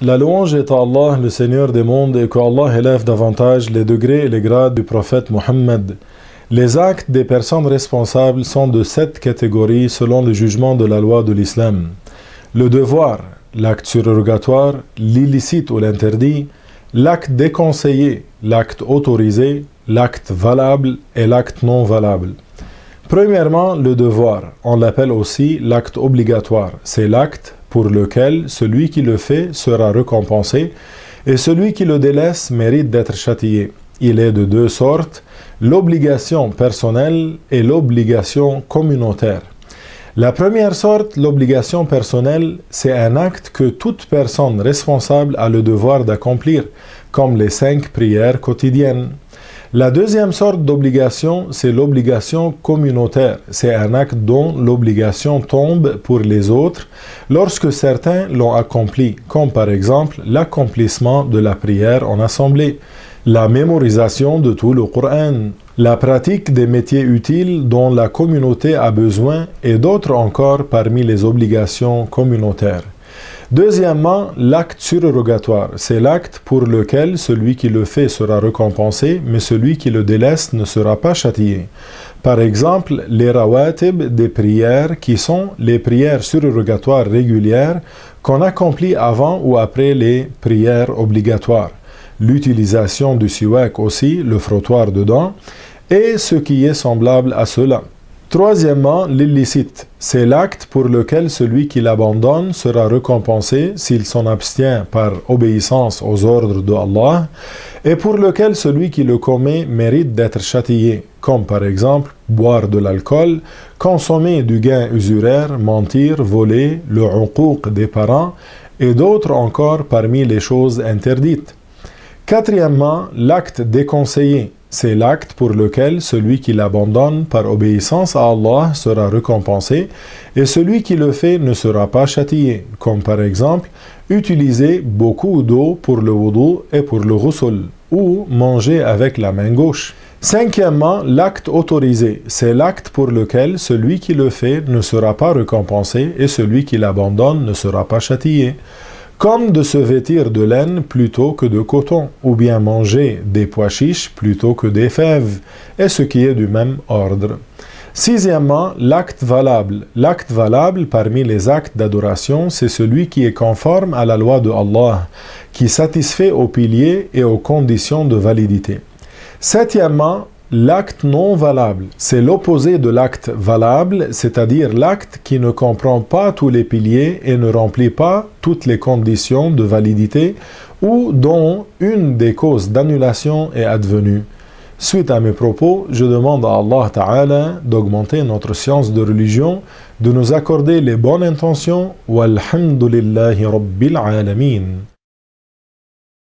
La louange est à Allah, le Seigneur des mondes, et que Allah élève davantage les degrés et les grades du prophète Mohammed. Les actes des personnes responsables sont de sept catégories selon le jugement de la loi de l'islam. Le devoir, l'acte surrogatoire, l'illicite ou l'interdit, l'acte déconseillé, l'acte autorisé, l'acte valable et l'acte non valable. Premièrement, le devoir, on l'appelle aussi l'acte obligatoire. C'est l'acte pour lequel celui qui le fait sera récompensé, et celui qui le délaisse mérite d'être châtié. Il est de deux sortes, l'obligation personnelle et l'obligation communautaire. La première sorte, l'obligation personnelle, c'est un acte que toute personne responsable a le devoir d'accomplir, comme les cinq prières quotidiennes. La deuxième sorte d'obligation, c'est l'obligation communautaire. C'est un acte dont l'obligation tombe pour les autres lorsque certains l'ont accompli, comme par exemple l'accomplissement de la prière en assemblée, la mémorisation de tout le Coran, la pratique des métiers utiles dont la communauté a besoin et d'autres encore parmi les obligations communautaires. Deuxièmement, l'acte surrogatoire. C'est l'acte pour lequel celui qui le fait sera récompensé, mais celui qui le délaisse ne sera pas châtié. Par exemple, les rawatib des prières qui sont les prières surrogatoires régulières qu'on accomplit avant ou après les prières obligatoires. L'utilisation du siwak aussi, le frottoir dedans, et ce qui est semblable à cela. Troisièmement, l'illicite. C'est l'acte pour lequel celui qui l'abandonne sera récompensé s'il s'en abstient par obéissance aux ordres de Allah et pour lequel celui qui le commet mérite d'être châtillé, comme par exemple boire de l'alcool, consommer du gain usuraire, mentir, voler, le uquq des parents et d'autres encore parmi les choses interdites. Quatrièmement, l'acte déconseillé c'est l'acte pour lequel celui qui l'abandonne par obéissance à Allah sera récompensé et celui qui le fait ne sera pas châtié, comme par exemple utiliser beaucoup d'eau pour le wudu et pour le ghusl ou manger avec la main gauche. Cinquièmement, l'acte autorisé, c'est l'acte pour lequel celui qui le fait ne sera pas récompensé et celui qui l'abandonne ne sera pas châtié comme de se vêtir de laine plutôt que de coton, ou bien manger des pois chiches plutôt que des fèves, et ce qui est du même ordre. Sixièmement, l'acte valable. L'acte valable parmi les actes d'adoration, c'est celui qui est conforme à la loi de Allah, qui satisfait aux piliers et aux conditions de validité. Septièmement, L'acte non valable, c'est l'opposé de l'acte valable, c'est-à-dire l'acte qui ne comprend pas tous les piliers et ne remplit pas toutes les conditions de validité ou dont une des causes d'annulation est advenue. Suite à mes propos, je demande à Allah Ta'ala d'augmenter notre science de religion, de nous accorder les bonnes intentions. Walhamdulillahi Rabbil Alameen.